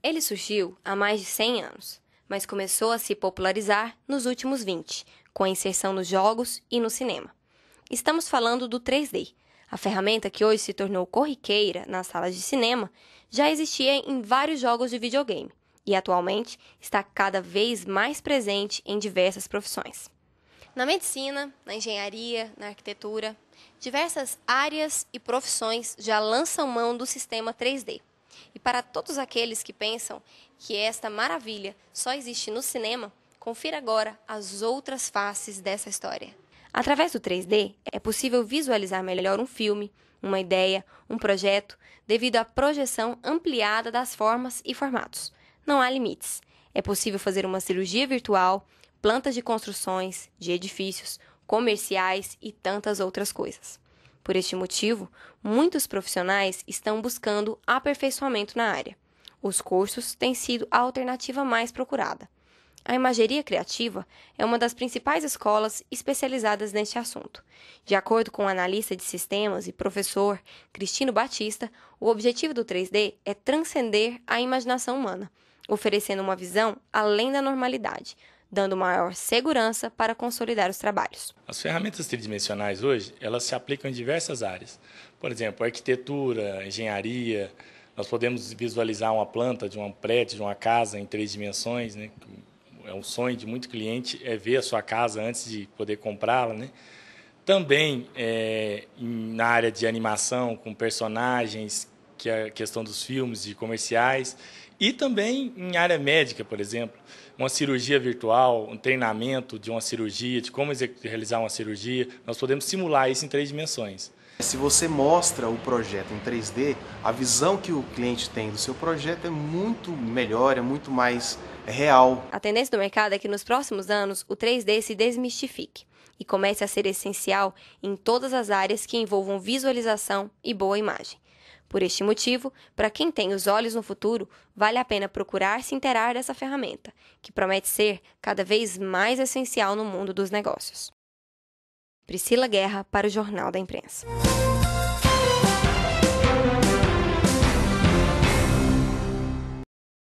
Ele surgiu há mais de 100 anos, mas começou a se popularizar nos últimos 20, com a inserção nos jogos e no cinema. Estamos falando do 3D. A ferramenta que hoje se tornou corriqueira nas salas de cinema já existia em vários jogos de videogame e atualmente está cada vez mais presente em diversas profissões. Na medicina, na engenharia, na arquitetura, diversas áreas e profissões já lançam mão do sistema 3D e para todos aqueles que pensam que esta maravilha só existe no cinema, confira agora as outras faces dessa história. Através do 3D, é possível visualizar melhor um filme, uma ideia, um projeto, devido à projeção ampliada das formas e formatos. Não há limites. É possível fazer uma cirurgia virtual, plantas de construções, de edifícios, comerciais e tantas outras coisas. Por este motivo, muitos profissionais estão buscando aperfeiçoamento na área. Os cursos têm sido a alternativa mais procurada. A Imageria Criativa é uma das principais escolas especializadas neste assunto. De acordo com o analista de sistemas e professor Cristino Batista, o objetivo do 3D é transcender a imaginação humana, oferecendo uma visão além da normalidade, dando maior segurança para consolidar os trabalhos. As ferramentas tridimensionais hoje, elas se aplicam em diversas áreas. Por exemplo, arquitetura, engenharia, nós podemos visualizar uma planta de um prédio, de uma casa em três dimensões, né? É um sonho de muito cliente é ver a sua casa antes de poder comprá-la, né? Também é, na área de animação, com personagens que é a questão dos filmes e comerciais, e também em área médica, por exemplo, uma cirurgia virtual, um treinamento de uma cirurgia, de como realizar uma cirurgia, nós podemos simular isso em três dimensões. Se você mostra o projeto em 3D, a visão que o cliente tem do seu projeto é muito melhor, é muito mais real. A tendência do mercado é que nos próximos anos o 3D se desmistifique e comece a ser essencial em todas as áreas que envolvam visualização e boa imagem. Por este motivo, para quem tem os olhos no futuro, vale a pena procurar se interar dessa ferramenta, que promete ser cada vez mais essencial no mundo dos negócios. Priscila Guerra para o Jornal da Imprensa.